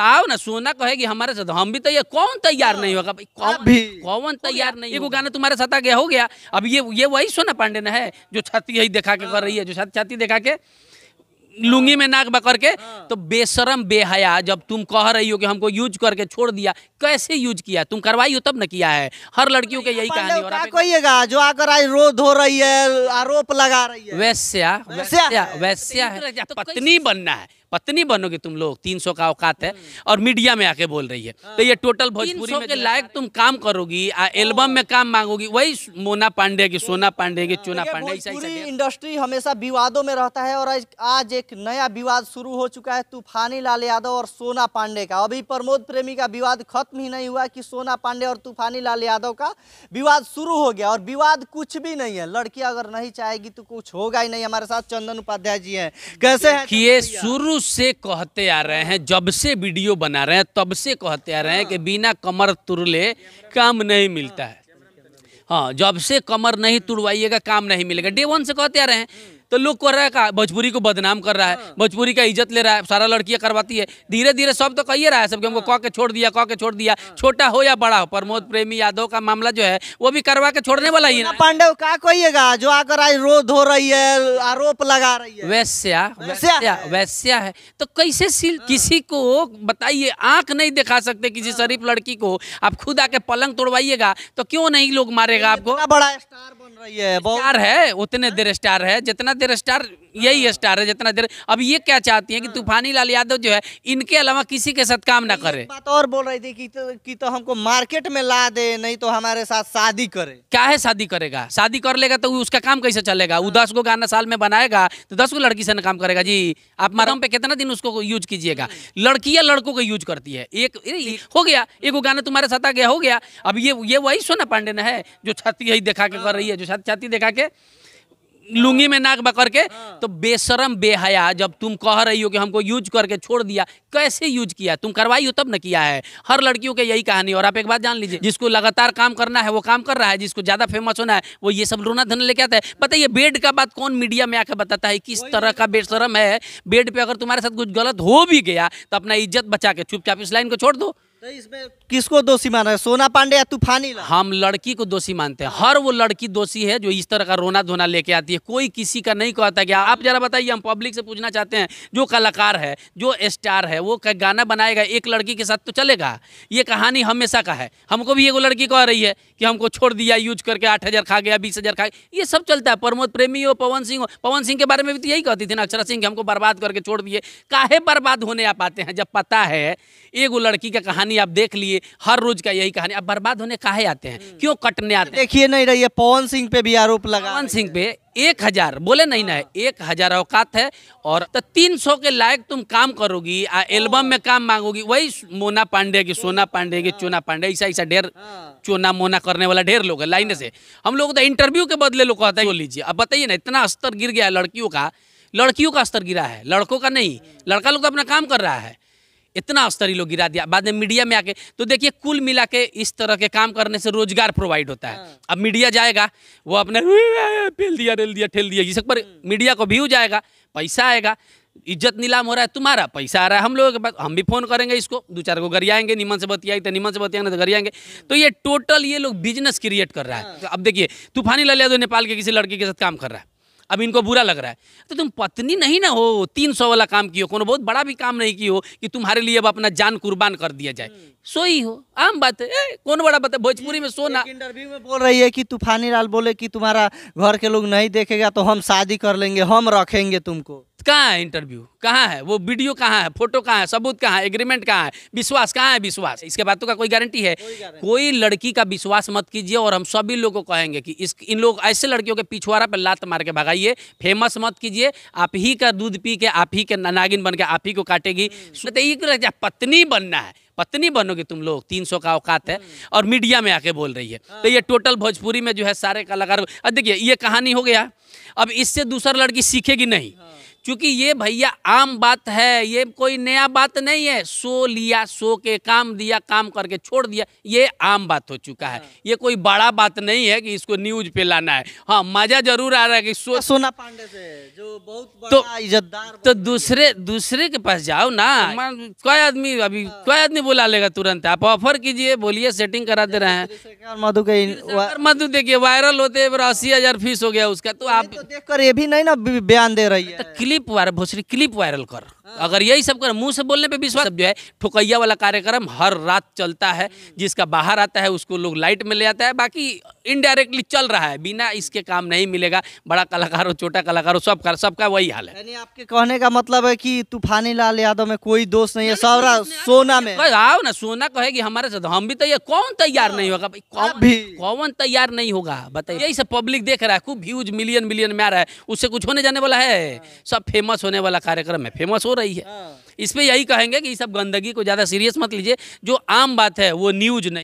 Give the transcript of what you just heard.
आओ ना सोना कहेगी हमारे साथ हम भी तैयार कौन तैयार नहीं होगा भाई कौन भी कौन तैयार नहीं एगो गाना तुम्हारे साथ आ गया हो गया अब ये ये वही सोना पांडे ना है जो छाती यही दिखा के कर रही है जो छाती छाती दिखा के लुंगी में नाक बकर के हाँ। तो बेसरम बेहया जब तुम कह रही हो कि हमको यूज करके छोड़ दिया कैसे यूज किया तुम करवाई हो तब न किया है हर लड़कियों के यही कहानी हो रहा कहिएगा जो आकर आज रो धो रही है आरोप लगा रही है वैश्या वैश्या वैश्या है तो पत्नी बनना है पत्नी बनोगे तुम लोग तीन सौ का औकात है हम्म। और मीडिया में आके बोल रही है हाँ। तो ये टोटल भोजपुरी में लायक तुम काम करोगी एल्बम में काम मांगोगी वही मोना पांडे की सोना पांडे की चूना पांडे पूरी इंडस्ट्री हमेशा विवादों में रहता है और आज आज एक नया विवाद शुरू हो चुका है तूफानी लाल यादव और सोना पांडे का अभी प्रमोद प्रेमी का विवाद खत्म खत्म ही नहीं हुआ कि सोना पांडे और तूफानी लाल यादव का विवाद शुरू हो गया और विवाद कुछ भी नहीं है लड़की अगर नहीं चाहेगी तो कुछ होगा ही नहीं हमारे साथ चंदन उपाध्याय जी हैं कैसे है ये शुरू से कहते आ रहे हैं जब से वीडियो बना रहे हैं तब से कहते आ रहे हैं कि हाँ। बिना कमर तुरले काम नहीं मिलता है हाँ जब से कमर नहीं तुड़वाइएगा काम नहीं मिलेगा डे वन से कहते आ रहे हैं तो लोग कर रहा है का भोजपुरी को बदनाम कर रहा है हाँ। भोजपुरी का इज्जत ले रहा है सारा लड़कियां करवाती है धीरे धीरे सब तो कही रहा है सबके हमको हाँ। कह के छोड़ दिया कह के छोड़ दिया हाँ। छोटा हो या बड़ा हो प्रमोद प्रेमी यादव का मामला जो है वो भी करवा के छोड़ने वाला ही पांडव पांडे का कहिएगा जो आकर आज रो धो रही है आरोप लगा रही है वैश्या वैश्या वैश्या है तो कैसे किसी को बताइए आंख नहीं दिखा सकते किसी शरीफ लड़की को आप खुद आके पलंग तोड़वाइएगा तो क्यों नहीं लोग मारेगा आपको बड़ा स्टार बन रही है स्टार है उतने देर स्टार है जितना तेरा स्टार यही स्टार है जितना देर अब ये क्या चाहती है कि हाँ। तूफानी लाल यादव जो है इनके अलावा किसी के साथ काम ना करे बात और बोल रही थी कि तो, कि तो हमको मार्केट में ला दे नहीं तो हमारे साथ शादी करे क्या है शादी करेगा शादी कर लेगा तो उसका काम कैसे चलेगा वो दस गो गाना साल में बनाएगा तो दस गो लड़की से ना काम करेगा जी आप हाँ। मरम पे कितना दिन उसको यूज कीजिएगा लड़कियां लड़कों को यूज करती है एक हो गया एक गाना तुम्हारे साथ आ गया हो गया अब ये ये वही सोना पांडे ना है जो छाती यही दिखा के हाँ। कर रही है जो छाती दिखा के लुंगी में नाक बकर के हाँ। तो बेशरम बेहया जब तुम कह रही हो कि हमको यूज करके छोड़ दिया कैसे यूज किया तुम करवाई हो तब ना किया है हर लड़कियों के यही कहानी और आप एक बात जान लीजिए जिसको लगातार काम करना है वो काम कर रहा है जिसको ज़्यादा फेमस होना है वो ये सब रोना धन लेके आता है बताइए बेड का बात कौन मीडिया में आकर बताता है किस तरह का बेशरम है बेड पर अगर तुम्हारे साथ कुछ गलत हो भी गया तो अपना इज्जत बचा के चुपचाप इस लाइन को छोड़ दो तो इसमें किसको दोषी माना है सोना पांडे या तूफानी हम लड़की को दोषी मानते हैं हर वो लड़की दोषी है जो इस तरह का रोना धोना लेके आती है कोई किसी का नहीं कहता कि आप जरा बताइए हम पब्लिक से पूछना चाहते हैं जो कलाकार है जो स्टार है वो गाना बनाएगा एक लड़की के साथ तो चलेगा ये कहानी हमेशा का है हमको भी एक लड़की कह रही है कि हमको छोड़ दिया यूज करके आठ हज़ार खा गया बीस हज़ार खा गया ये सब चलता है प्रमोद प्रेमी हो पवन सिंह हो पवन सिंह के बारे में भी तो यही कहती थी ना अक्षरा सिंह हमको बर्बाद करके छोड़ दिए काहे बर्बाद होने आ पाते हैं जब पता है एगो लड़की का कहानी कहानी आप देख लिए हर रोज का यही कहानी आप बर्बाद होने कहा आते हैं हम्म। क्यों कटने आते हैं देखिए नहीं रही पवन सिंह पे भी आरोप लगा पवन सिंह पे एक हजार बोले नहीं ना हाँ। एक हजार औकात है और तो तीन सौ के लायक तुम काम करोगी आ, एल्बम में हाँ। काम मांगोगी वही मोना पांडे की सोना पांडे की हाँ। चोना पांडे ऐसा ऐसा ढेर चोना मोना करने वाला ढेर लोग है लाइन से हम लोग तो इंटरव्यू के बदले लोग कहते हैं लीजिए अब बताइए ना इतना स्तर गिर गया लड़कियों का लड़कियों का स्तर गिरा है लड़कों का नहीं लड़का लोग तो अपना काम कर रहा है इतना स्तरीय लोग गिरा दिया बाद में मीडिया में आके तो देखिए कुल मिला के इस तरह के काम करने से रोजगार प्रोवाइड होता है हाँ। अब मीडिया जाएगा वो अपने फेल दिया रेल दिया ठेल दिया जिस पर हम्म। मीडिया को व्यू जाएगा पैसा आएगा इज्जत नीलाम हो रहा है तुम्हारा पैसा आ रहा है हम लोगों के पास हम भी फोन करेंगे इसको दो चार को गरियाएंगे निमन से बतियाई तो निमन से बतियाएंगे तो गरियाएंगे हम्म। तो ये टोटल ये लोग बिजनेस क्रिएट कर रहा है हाँ। तो अब देखिए तूफानी ललिया जो तो नेपाल के किसी लड़की के साथ काम कर रहा है अब इनको बुरा लग रहा है तो तुम पत्नी नहीं ना हो तीन सौ वाला काम की हो कोनो बहुत बड़ा भी काम नहीं की हो कि तुम्हारे लिए अब अपना जान कुर्बान कर दिया जाए हम्म। सोई हो आम बात है कौन बड़ा बात है भोजपुरी में सोना इंटरव्यू में बोल रही है कि तूफानी लाल बोले कि तुम्हारा घर के लोग नहीं देखेगा तो हम शादी कर लेंगे हम रखेंगे तुमको कहाँ है इंटरव्यू कहाँ है वो वीडियो कहाँ है फोटो कहाँ है सबूत कहाँ है एग्रीमेंट कहाँ है विश्वास कहाँ है विश्वास इसके बातों का कोई गारंटी है कोई लड़की का विश्वास मत कीजिए और हम सभी लोग को कहेंगे कि इस इन लोग ऐसे लड़कियों के पिछवाड़ा पर लात मार के भगाइए फेमस मत कीजिए आप ही का दूध पी के आप ही के नागिन बन के आप ही को काटेगी हम्म। पत्नी बनना है पत्नी बनोगे तुम लोग तीन सौ का औकात है हम्म। और मीडिया में आके बोल रही है हाँ। तो ये टोटल भोजपुरी में जो है सारे कलाकार देखिए ये कहानी हो गया अब इससे दूसरा लड़की सीखेगी नहीं हाँ। क्योंकि ये भैया आम बात है ये कोई नया बात नहीं है सो लिया सो के काम दिया काम करके छोड़ दिया ये आम बात हो चुका है हाँ। ये कोई बड़ा बात नहीं है कि इसको न्यूज पे लाना है हाँ मजा जरूर आ रहा है कि सो सोना पांडे से जो बहुत तो बड़ा तो इज्जतदार तो दूसरे दूसरे के पास जाओ ना हाँ। कोई आदमी अभी हाँ। कोई आदमी बुला लेगा तुरंत आप ऑफर कीजिए बोलिए सेटिंग करा दे रहे हैं मधु के मधु देखिए वायरल होते अस्सी हजार फीस हो गया उसका तो आप तो देखकर ये भी नहीं ना बयान दे रही तो है ক্লিপ ভোসরি ক্লিপ ভাইরাল কর हाँ। अगर यही सब कर मुंह से बोलने पे विश्वास जो है ठुकैया वाला कार्यक्रम हर रात चलता है जिसका बाहर आता है उसको लोग लाइट में ले आता है बाकी इनडायरेक्टली चल रहा है बिना इसके काम नहीं मिलेगा बड़ा कलाकार हो छोटा कलाकार हो सबका सबका वही हाल है यानी आपके कहने का मतलब है कि तूफानी लाल यादव में कोई दोष नहीं है सौरा सोना में आओ ना सोना कहेगी हमारे साथ हम भी तैयार कौन तैयार हाँ। नहीं होगा भाई कौन भी कौन तैयार नहीं होगा बताइए यही सब पब्लिक देख रहा है खूब व्यूज मिलियन मिलियन में आ रहा है उससे कुछ होने जाने वाला है हाँ। सब फेमस होने वाला कार्यक्रम है फेमस हो रहा रही है हाँ। इस पर यही कहेंगे कि सब गंदगी को ज़्यादा सीरियस मत लीजिए जो आम बात है वो न्यूज नहीं